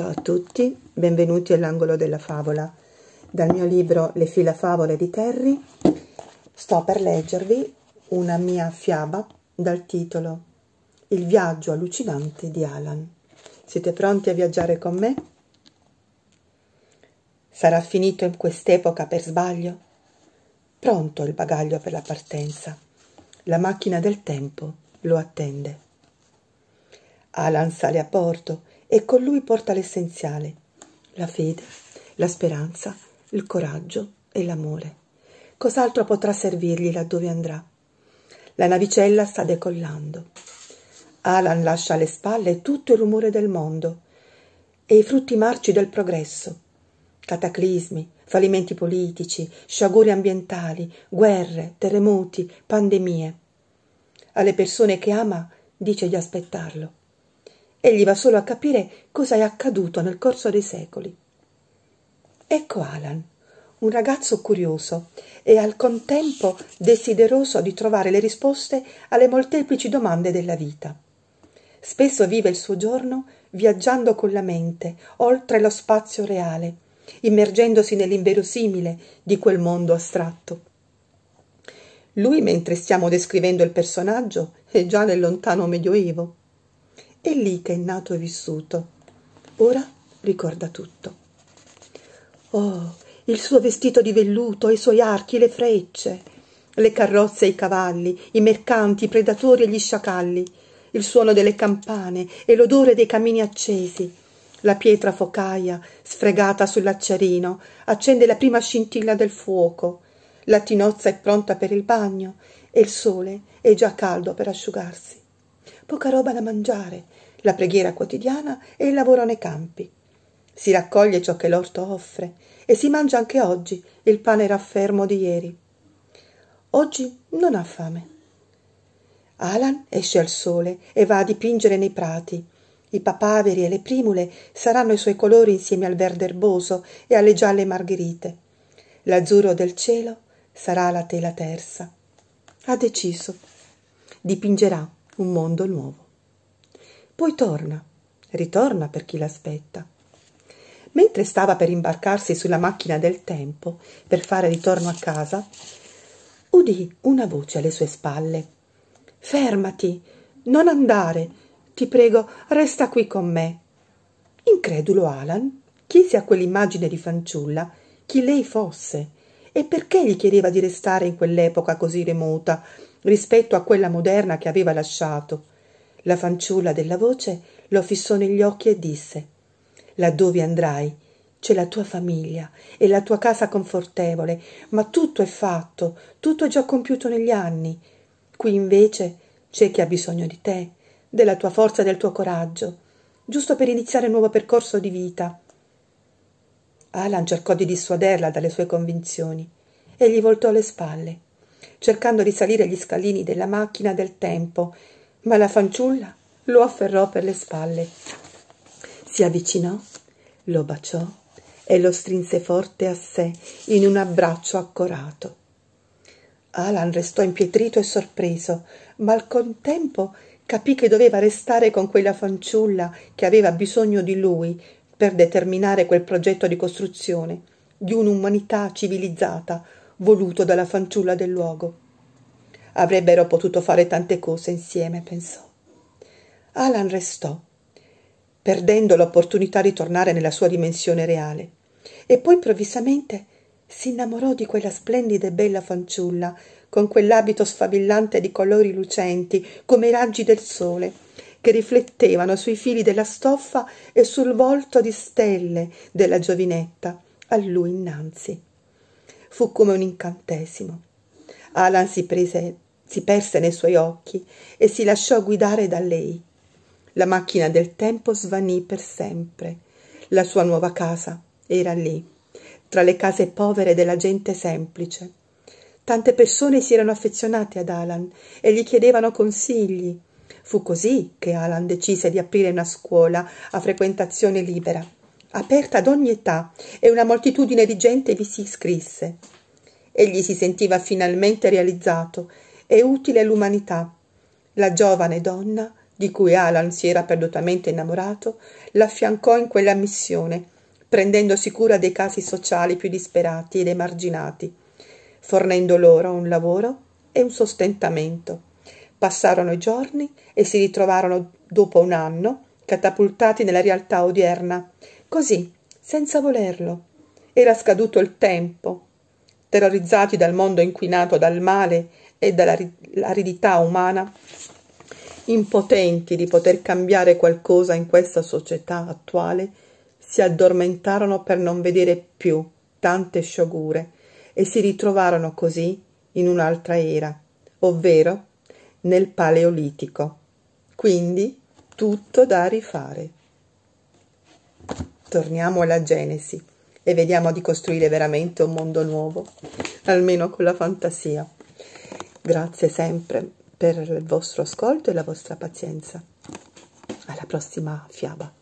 Ciao a tutti, benvenuti all'angolo della favola. Dal mio libro Le fila favole di Terry sto per leggervi una mia fiaba dal titolo Il viaggio allucinante di Alan. Siete pronti a viaggiare con me? Sarà finito in quest'epoca per sbaglio? Pronto il bagaglio per la partenza. La macchina del tempo lo attende. Alan sale a porto e con lui porta l'essenziale, la fede, la speranza, il coraggio e l'amore. Cos'altro potrà servirgli laddove andrà? La navicella sta decollando. Alan lascia alle spalle tutto il rumore del mondo e i frutti marci del progresso. Cataclismi, fallimenti politici, sciaguri ambientali, guerre, terremoti, pandemie. Alle persone che ama dice di aspettarlo egli va solo a capire cosa è accaduto nel corso dei secoli. Ecco Alan, un ragazzo curioso e al contempo desideroso di trovare le risposte alle molteplici domande della vita. Spesso vive il suo giorno viaggiando con la mente oltre lo spazio reale, immergendosi nell'inverosimile di quel mondo astratto. Lui, mentre stiamo descrivendo il personaggio, è già nel lontano Medioevo. È lì che è nato e vissuto. Ora ricorda tutto. Oh, il suo vestito di velluto, i suoi archi, le frecce, le carrozze e i cavalli, i mercanti, i predatori e gli sciacalli, il suono delle campane e l'odore dei camini accesi. La pietra focaia, sfregata sull'acciarino, accende la prima scintilla del fuoco. La tinozza è pronta per il bagno e il sole è già caldo per asciugarsi poca roba da mangiare, la preghiera quotidiana e il lavoro nei campi. Si raccoglie ciò che l'orto offre e si mangia anche oggi il pane raffermo di ieri. Oggi non ha fame. Alan esce al sole e va a dipingere nei prati. I papaveri e le primule saranno i suoi colori insieme al verde erboso e alle gialle margherite. L'azzurro del cielo sarà la tela terza. Ha deciso. Dipingerà un mondo nuovo. Poi torna, ritorna per chi l'aspetta. Mentre stava per imbarcarsi sulla macchina del tempo per fare ritorno a casa, udì una voce alle sue spalle. Fermati, non andare, ti prego, resta qui con me. Incredulo Alan chiese a quell'immagine di fanciulla chi lei fosse e perché gli chiedeva di restare in quell'epoca così remota rispetto a quella moderna che aveva lasciato. La fanciulla della voce lo fissò negli occhi e disse Laddove andrai c'è la tua famiglia e la tua casa confortevole, ma tutto è fatto, tutto è già compiuto negli anni. Qui invece c'è chi ha bisogno di te, della tua forza e del tuo coraggio, giusto per iniziare un nuovo percorso di vita. Alan cercò di dissuaderla dalle sue convinzioni e gli voltò le spalle cercando di salire gli scalini della macchina del tempo, ma la fanciulla lo afferrò per le spalle. Si avvicinò, lo baciò e lo strinse forte a sé in un abbraccio accorato. Alan restò impietrito e sorpreso, ma al contempo capì che doveva restare con quella fanciulla che aveva bisogno di lui per determinare quel progetto di costruzione di un'umanità civilizzata, voluto dalla fanciulla del luogo. Avrebbero potuto fare tante cose insieme, pensò. Alan restò, perdendo l'opportunità di tornare nella sua dimensione reale, e poi improvvisamente si innamorò di quella splendida e bella fanciulla, con quell'abito sfavillante di colori lucenti, come i raggi del sole, che riflettevano sui fili della stoffa e sul volto di stelle della giovinetta, a lui innanzi fu come un incantesimo. Alan si, prese, si perse nei suoi occhi e si lasciò guidare da lei. La macchina del tempo svanì per sempre. La sua nuova casa era lì, tra le case povere della gente semplice. Tante persone si erano affezionate ad Alan e gli chiedevano consigli. Fu così che Alan decise di aprire una scuola a frequentazione libera aperta ad ogni età, e una moltitudine di gente vi si iscrisse. Egli si sentiva finalmente realizzato e utile all'umanità. La giovane donna, di cui Alan si era perdutamente innamorato, l'affiancò in quella missione, prendendosi cura dei casi sociali più disperati ed emarginati, fornendo loro un lavoro e un sostentamento. Passarono i giorni e si ritrovarono dopo un anno catapultati nella realtà odierna, così, senza volerlo. Era scaduto il tempo. Terrorizzati dal mondo inquinato dal male e dall'aridità umana, impotenti di poter cambiare qualcosa in questa società attuale, si addormentarono per non vedere più tante sciagure e si ritrovarono così in un'altra era, ovvero nel Paleolitico. Quindi tutto da rifare. Torniamo alla Genesi e vediamo di costruire veramente un mondo nuovo, almeno con la fantasia. Grazie sempre per il vostro ascolto e la vostra pazienza. Alla prossima fiaba.